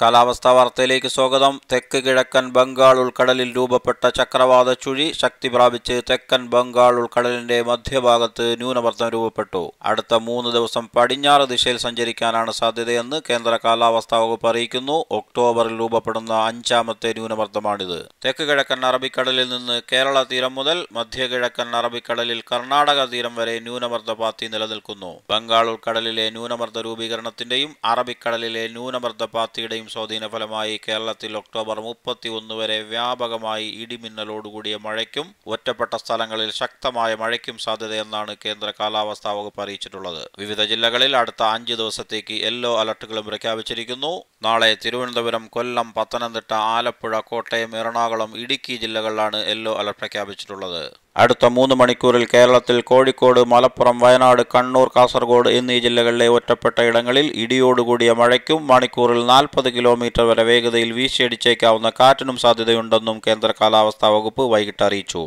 കാലാവസ്ഥാ വാർത്തയിലേക്ക് സ്വാഗതം തെക്ക് കിഴക്കൻ ബംഗാൾ ഉൾക്കടലിൽ രൂപപ്പെട്ട ചക്രവാത ചുഴി ശക്തി പ്രാപിച്ച് തെക്കൻ ബംഗാൾ ഉൾക്കടലിന്റെ മധ്യഭാഗത്ത് ന്യൂനമർദ്ദം രൂപപ്പെട്ടു അടുത്ത മൂന്ന് ദിവസം പടിഞ്ഞാറ് ദിശയിൽ സഞ്ചരിക്കാനാണ് സാധ്യതയെന്ന് കേന്ദ്ര കാലാവസ്ഥാ വകുപ്പ് അറിയിക്കുന്നു ഒക്ടോബറിൽ രൂപപ്പെടുന്ന അഞ്ചാമത്തെ ന്യൂനമർദ്ദമാണിത് തെക്ക് കിഴക്കൻ അറബിക്കടലിൽ നിന്ന് കേരള തീരം മുതൽ മധ്യ കിഴക്കൻ അറബിക്കടലിൽ കർണാടക തീരം വരെ ന്യൂനമർദ്ദ പാത്തി നിലനിൽക്കുന്നു ബംഗാൾ ഉൾക്കടലിലെ ന്യൂനമർദ്ദ രൂപീകരണത്തിന്റെയും അറബിക്കടലിലെ ന്യൂനമർദ്ദ പാത്തിയുടെയും സ്വാധീന ഫലമായി കേരളത്തിൽ ഒക്ടോബർ മുപ്പത്തി ഒന്ന് വരെ വ്യാപകമായി ഇടിമിന്നലോടുകൂടിയ മഴയ്ക്കും ഒറ്റപ്പെട്ട സ്ഥലങ്ങളിൽ ശക്തമായ മഴയ്ക്കും സാധ്യതയെന്നാണ് കേന്ദ്ര കാലാവസ്ഥാ വകുപ്പ് അറിയിച്ചിട്ടുള്ളത് വിവിധ ജില്ലകളിൽ അടുത്ത അഞ്ച് ദിവസത്തേക്ക് യെല്ലോ അലർട്ടുകളും പ്രഖ്യാപിച്ചിരിക്കുന്നു നാളെ തിരുവനന്തപുരം കൊല്ലം പത്തനംതിട്ട ആലപ്പുഴ കോട്ടയം എറണാകുളം ഇടുക്കി ജില്ലകളിലാണ് യെല്ലോ അലർട്ട് പ്രഖ്യാപിച്ചിട്ടുള്ളത് അടുത്ത മൂന്ന് മണിക്കൂറിൽ കേരളത്തിൽ കോഴിക്കോട് മലപ്പുറം വയനാട് കണ്ണൂർ കാസർഗോഡ് എന്നീ ജില്ലകളിലെ ഒറ്റപ്പെട്ട ഇടങ്ങളിൽ ഇടിയോടുകൂടിയ മഴയ്ക്കും മണിക്കൂറിൽ നാൽപ്പത് കിലോമീറ്റർ വരെ വേഗതയിൽ വീശിയടിച്ചേക്കാവുന്ന കാറ്റിനും സാധ്യതയുണ്ടെന്നും കേന്ദ്ര കാലാവസ്ഥാ വകുപ്പ് വൈകിട്ട് അറിയിച്ചു